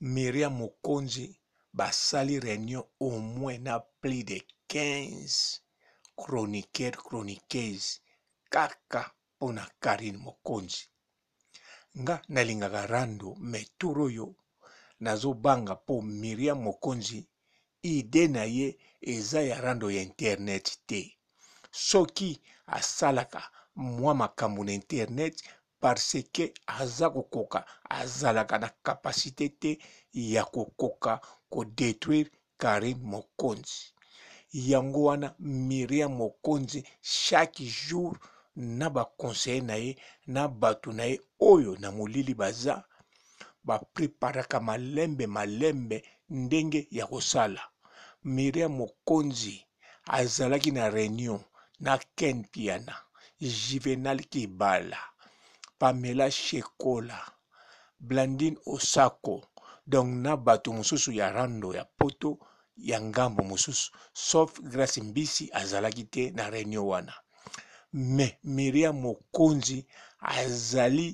mairie ya mokonzi basali réunion au moins na plus de 15 chroniqueur chroniqueuse kaka mpona karine mokonzi nga nalingaka rando me tour oyo nazobanga mpo mairie ya mokonzi ide na ye eza ya rando ya internet te soki asalaka mwa makambo na internet parce ke aza kokoka azalaka na kapasite te ya kokoka kodetruire karim mokonzi yango wana miriam mokonzi chaque jour na baconseiller na ye na bato na ye oyo na molili baza bapreparaka malembe malembe ndenge ya kosala miriam mokonzi azalaki na réunion na ken piana juvenal kibala pamela shekola blandine osako donk na bato mosusu ya rando ya poto ya ngambo mosusu sof grace mbisi azalaki te na réunion wana me miria mokonzi azali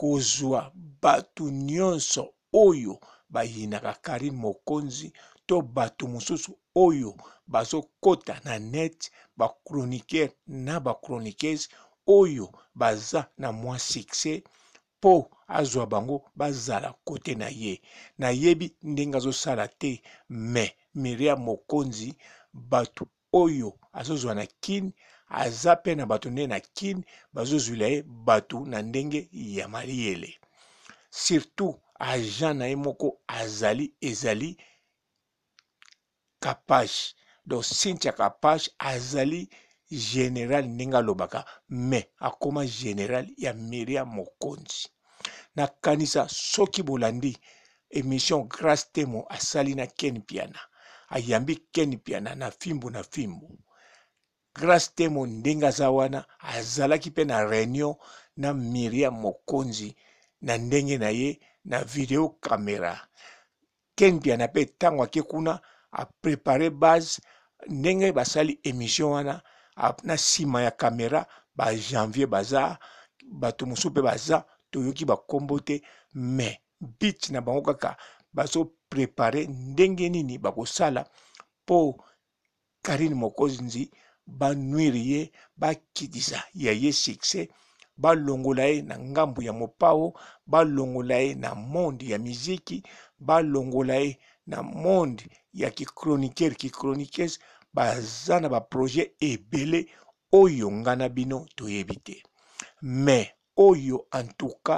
kozwa bato nyonso oyo bayinaka karine mokonzi to bato mosusu oyo bazokota na net bachroniqueur na bachroniqueuse oyo baza na mwa sukse mpo azwa bango bazala kote na ye nayebi ndenge azosala te me miria mokonzi bato oyo azozwa na kine aza mpe na bato nde na kine bazozwila ye bato na ndenge ya mariele surtout agent na ye moko azali ezali kapage donc cynthia kapage azali general ndenge alobaka me akóma general ya mairie ya mokonzi nakanisa soki bolandi émission grace temo asali na ken piana ayambi ken piana na fimbu na fimbu grace temo ndenge aza wana azalaki mpe na réunion na mairie ya mokonzi na ndenge na ye na video kamera ken piana mpe ntango ake kuna aprépare base ndenge basali émission wana na nsima ya camera bajanvier baza bato mosusu mpe baza toyoki bankombo te me bit na bango kaka bazoprepare ndenge nini bakosala mpo karine mokonzi banwiri ye bakitisa ya ye succès balongola ye na ngambu ya mopao balongola ye na monde ya miziki balongola ye na monde ya kichroniqueur kichroniqueuse baza na baprojet ebele oyo nga na bino toyebi te me oyo antuka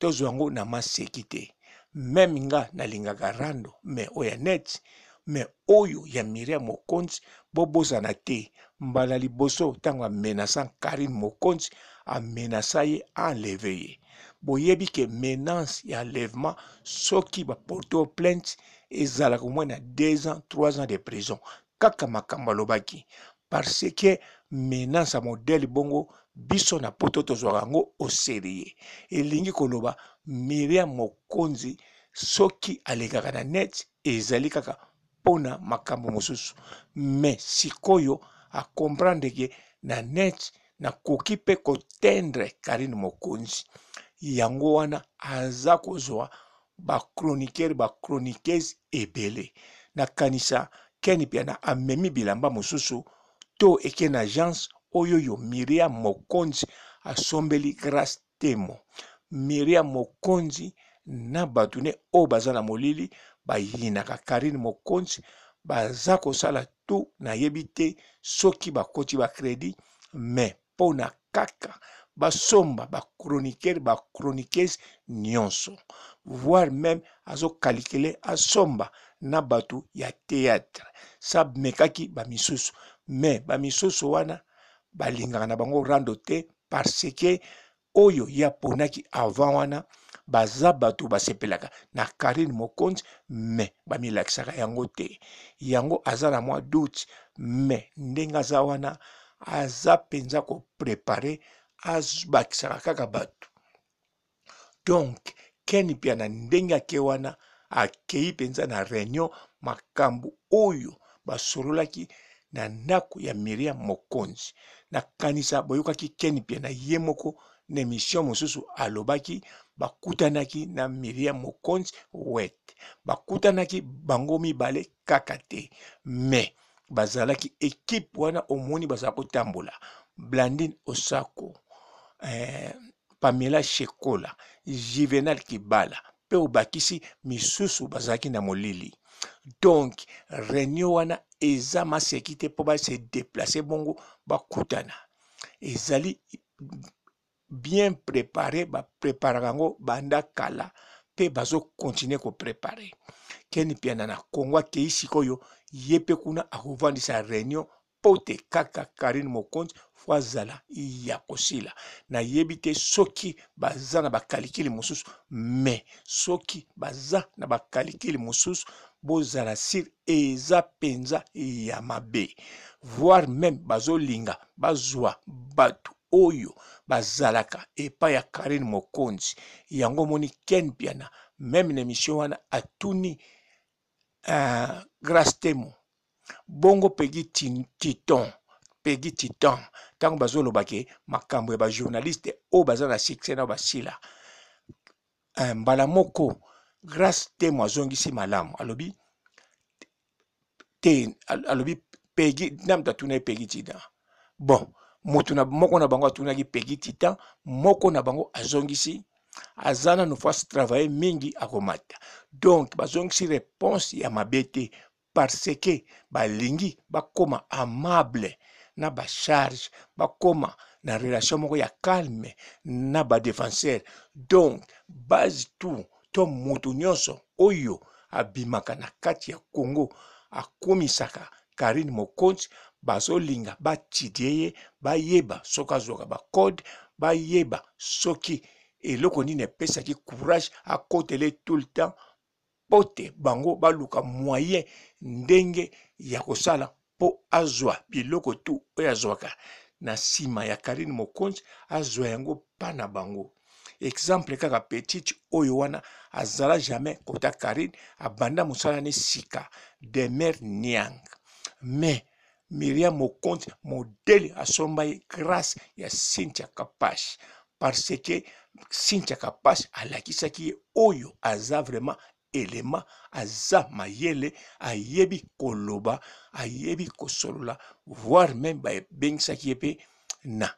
tozwa yango na maseki te meme nga nalingaka rando me oyo ya neti me oyo ya miriam mokonzi bobosana te mbala liboso ntango amenasa karine mokonzi amenasa ye enleve ye boyebi ke menace ya enlèvement soki baporteur plainte ezalaka omoi na 2 ans 3 ans de prison kaka makambo alobaki parce que menace ya modele bongo biso na poto tozwaka yango oserie elingi koloba miria mokonzi soki alekaka na net ezali kaka mpona makambo mosusu me sikoyo akomprendre ke na net nakoki mpe kotendre karine mokonzi yango wana aza kozwa bachroniqueur bachroniqueuse ebele nakanisa keni mpiana amemi bilamba mosusu to eke na agence oyo yo miria mokonzi asombeli grâce temo miria mokonzi na bato ne oyo baza na molili bayinaka karine mokonzi baza kosala tu nayebi te soki bakoti bacrédit me mpona kaka basomba bachroniqueur bachroniqueuse nyonso voire même azokalikele asomba na bato ya théâtre sa bamekaki bamisusu me bamisusu wana balingaka na bango rando te parce que oyo ya ponaki avant wana baza bato basepelaka na karine mokonzi me bamilakisaka yango te yango aza na mwa doute me ndenge aza wana aza mpenza koprepare abakisaka kaka bato donk keni mpe na ndenge ake wana akei mpenza na réunion makambo oyo basololaki na ndako ya mairie ya mokonzi nakanisa boyokaki keni mpe na ye moko na emission mosusu alobaki bakutanaki na mairie ya mokonzi wete bakutanaki bango mibale kaka te me bazalaki ekipe wana omoni bazala kotambola blandine osako eh, pamela shekola juvenal kibala mpe obakisi misusu bazalaki na molili donk réunion wana eza maseki te mpo base déplace bongo bakutana ezali bien préparé bapreparaka yango banda kala mpe bazokontinue koprepare keni mpiana na kongo akei sikoyo ye mpe kuna akovandisa réunion mpo te kaka karine mokonzi fo azala ya kosila nayebi te soki baza na bakalikili mosusu me soki baza na bakalikili mosusu bozala sire eza mpenza ya mabe voire meme bazolinga bazwa bato oyo bazalaka epai ya karine mokonzi yango moni ken piana meme na emission wana atuni uh, grace temo bongo pegi titan pegi titan ntango bazoloba ke makambo ya bajournaliste oyo baza na succès na basila eh, mbala moko grace temo azongisi malamu alobi te alobi pegi na moto atunaki pegi titan bon moto na moko na bango atunaki pegi titan moko na bango azongisi aza nano fasi travaille mingi akomata donc bazongisi réponse ya mabe te parce ke balingi bakóma amable na bacharge bakóma na relation moko ya calme na badéfenseur donc base tout to moto nyonso oyo abimaka na kati ya congo akómisaka karine mokonzi bazolinga batidie ye bayeba soki azwaka bacode bayeba soki eloko nini epesaki courage akotele tout le temps mpo te bango baluka moyen ndenge ya kosala mpo azwa biloko tu oyo azwaka na nsima ya karine mokonzi azwa yango mpa na bango exemple kaka petite oyo wana azala jamais kota karine abanda mosala ne sika demer niang mais miriam mokonzi modele asomba ye grâce ya cynthia kapash parce que cynthia kapash alakisaki ye oyo aza vraiment elema aza mayele ayebi koloba ayebi kosolola voire meme babengisaki ye mpe na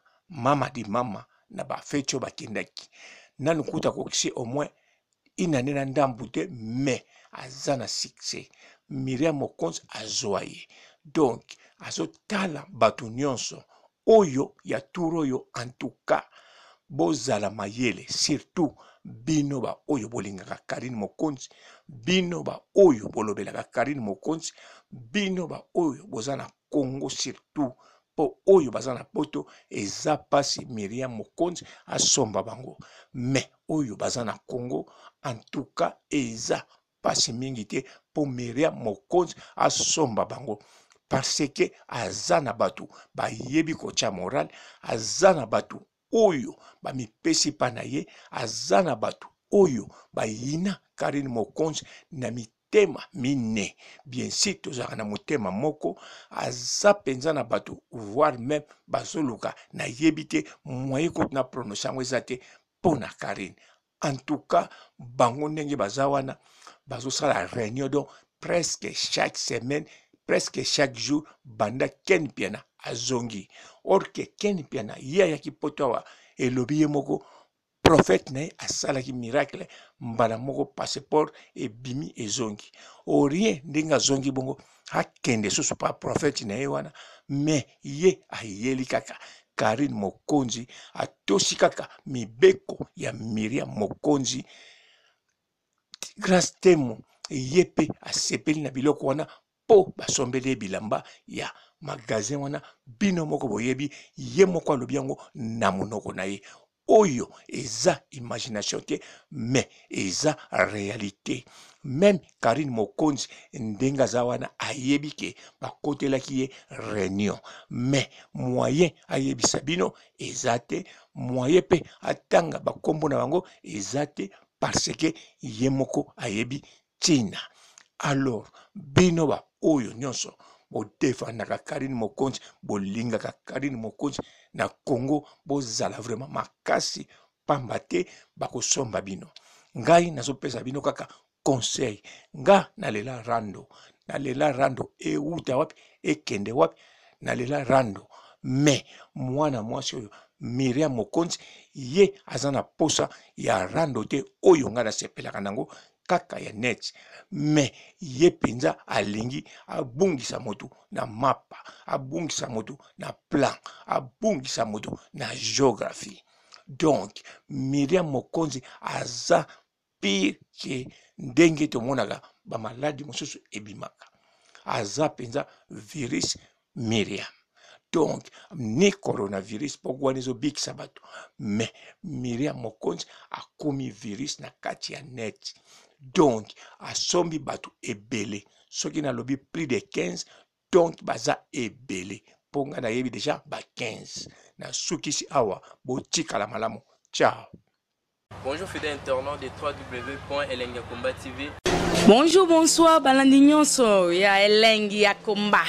mamadi mama na bafeti oyo bakendaki nanu kuta kokisi au moins inane na ndambu te me aza na succès miriam mokonzi azwa ye donk azotala bato nyonso oyo ya tour oyo en tout cas bozala mayele surtout bino baoyo bolingaka karine mokonzi bino baoyo bolobelaka karine mokonzi bino baoyo boza na kongo surtout mpo oyo baza na poto eza mpasi miriam mokonzi asomba bango me oyo baza na kongo antuka eza mpasi mingi te mpo miriam mokonzi asomba bango parce ke aza na bato bayebi kotya morale aza na bato oyo bamipesi epai na ye aza na bato oyo bayina karine mokonzi na mitema mine bien si tozalaka na motema moko aza mpenza na bato voire meme bazoluka nayebi te moye kuti na prononce yango eza te mpo na karine en tout cas bango ndenge baza wana bazosala réunion donc presque chaque semaine presque chaque jour banda ken mpiana azongi or kekeni mpe na ye ayaki poto awa elobi ye moko profete na ye asalaki miracle mbala moko passeport ebimi ezongi orien ndenge azongi bongo akende susu pa profete na ye wana me ye ayeli kaka karine mokonzi atosi kaka mibeko ya miriam mokonzi grace temo ye mpe asepeli na biloko wana mpo basombeli ye bilamba ya magazin wana bino moko boyebi ye moko alobi yango na monoko na ye oyo eza imagination te me eza réalité meme karine mokonzi ndenge aza wana ayebi ke bakotelaki ye réunion me moyen ayebisa bino eza te moyen mpe atanga bakombo na bango eza te parce ke ye moko ayebi ntina alors bino baoyo nyonso botefandaka kari ni mokonzi bolingaka kari ni mokonzi na kongo bozala vraimen makasi pamba te bakosomba bino ngai nazopesa bino kaka conseil nga nalela rando nalela rando euta wapi ekende wapi nalela rando me mwana mwasi oyo miriam mokonzi ye aza na posa ya rando te oyo ngai nasepelaka nango kaka ya neti me ye mpenza alingi abongisa moto na mapa abongisa moto na plan abongisa moto na géographie donc miriam mokonzi aza pire ke ndenge tomonaka bamaladi mosusu ebimaka aza mpenza virus miriam donc ni coronavirus poko wana ezobikisa bato me miriam mokonzi akomi virus na kati ya neti donk asombi bato ebele soki nalobi plus de 15 donk baza ebele mpo nga nayebi deja ba 15 nasukisi awa botikala malamu ciao Bonjour fidèle internaute de www.elengakomba TV. Bonjour, bonsoir, balandi nyonso ya Elengi ya Komba.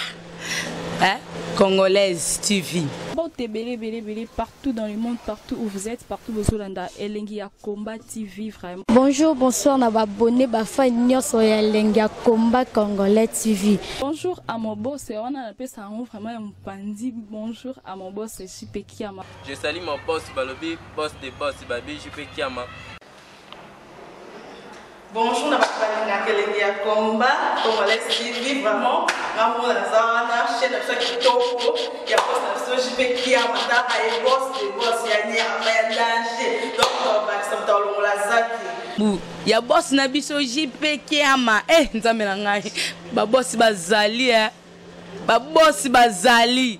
Hein? Congolaise TV. est belé, belé, belé, partout dans le monde, partout où vous êtes, partout vous Zolanda. Elengi ya combat TV vraiment. Bonjour, bonsoir, na abonné, ba fan nyonso ya Elengi ya combat congolais TV. Bonjour à mon boss, on a appelé ça vraiment un pandi. Bonjour à mon boss, Jipe Kiama. Je salue mon boss, Balobi, boss de boss, Babi, Jipe Kiama. bonjour na bato balinga kelenge ya komba congolais tv vraiment ngamona naza wana chaine na biso ya kitoko ya bose na biso jipe kiama taka ye bose de bose ya nyerama ya danger donc tobakisa moto alongola zaki ya bosi na biso jipe kiama e eh, nzambe na ngai babosi bazali e babosi bazali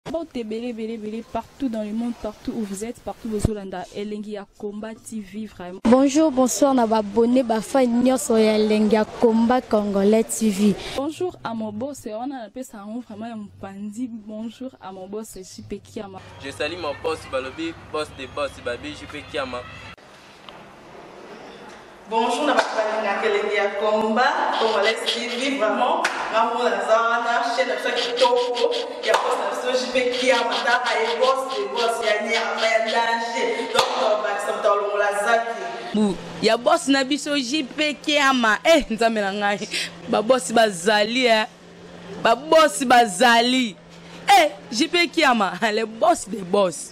partout dans le monde partout où vous êtes partout tv vraiment bonjour bonsoir on abonné, bafani nyonso combat, elengi congolais tv bonjour à mon boss on a appelé ça vraiment un bandit. bonjour à mon boss suis kiama je salue mon boss balobi boss de boss babi suis bonjour na bato balinga kelenge ya komba congolais tv vraiment ngambo naza wana chaine na biso ya kitoko ya bos na biso jipe kia mataka ye bos de bos ya nyama ya danger donc bakisa moto alongola zaki ya bosi na biso jipe kiama e eh, nzambe na ngai babosi bazali e eh. babosi bazali e eh, jipe kiama le boss de boss